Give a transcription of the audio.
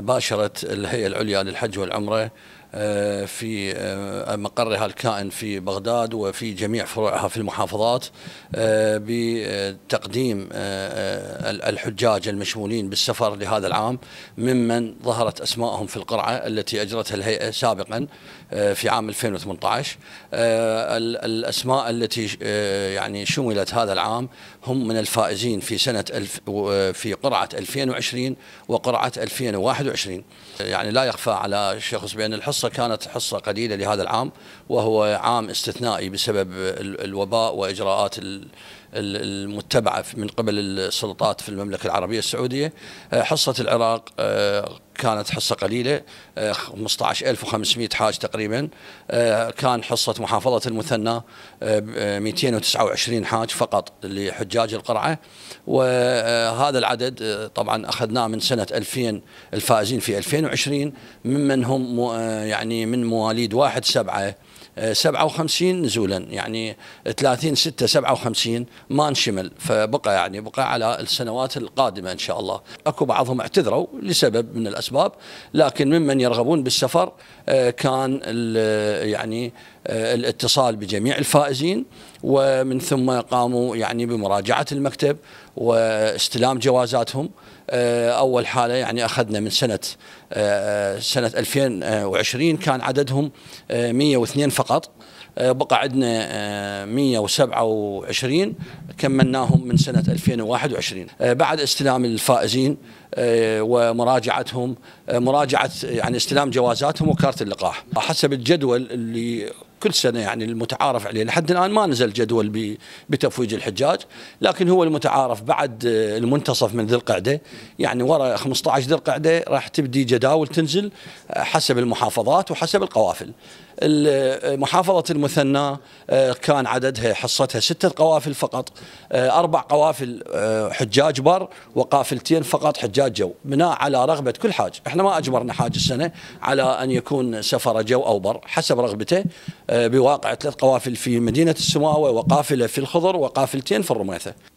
باشرت الهيئة العليا للحج والعمرة آه، في آه، مقرها الكائن في بغداد وفي جميع فروعها في المحافظات آه، بتقديم الحجاج المشمولين بالسفر لهذا العام ممن ظهرت اسمائهم في القرعه التي اجرتها الهيئه سابقا في عام 2018 الاسماء التي يعني شملت هذا العام هم من الفائزين في سنه في قرعه 2020 وقرعه 2021 يعني لا يخفى على شخص بان الحصه الحصة كانت حصة قليلة لهذا العام وهو عام استثنائي بسبب الوباء وإجراءات المتبعة من قبل السلطات في المملكة العربية السعودية آه، حصة العراق آه، كانت حصة قليلة 15500 آه، حاج تقريبا كان حصة محافظة المثنى 229 حاج فقط لحجاج القرعة وهذا العدد طبعا أخذناه من سنة 2000 الفائزين في 2020 ممن هم يعني من مواليد 1 7 57 نزولا يعني 30 6 57 ما انشمل فبقى يعني بقى على السنوات القادمه ان شاء الله اكو بعضهم اعتذروا لسبب من الاسباب لكن ممن يرغبون بالسفر آه، كان يعني آه، الاتصال بجميع الفائزين ومن ثم قاموا يعني بمراجعه المكتب واستلام جوازاتهم آه، اول حاله يعني اخذنا من سنه آه، سنه 2020 كان عددهم 102 فقط بقى عندنا 127 كملناهم من سنه 2021 بعد استلام الفائزين ومراجعتهم مراجعه يعني استلام جوازاتهم وكارت اللقاح حسب الجدول اللي كل سنه يعني المتعارف عليه لحد الان ما نزل جدول بتفويج الحجاج لكن هو المتعارف بعد آه، المنتصف من ذي القعده يعني ورا 15 ذي القعده راح تبدي جداول تنزل آه، حسب المحافظات وحسب القوافل آه، محافظة المثنى كان عددها حصتها ستة قوافل فقط أربع قوافل حجاج بر وقافلتين فقط حجاج جو بناء على رغبة كل حاج احنا ما أجبرنا حاج السنة على أن يكون سفر جو أو بر حسب رغبته بواقع ثلاث قوافل في مدينة السماوة وقافلة في الخضر وقافلتين في الرميثة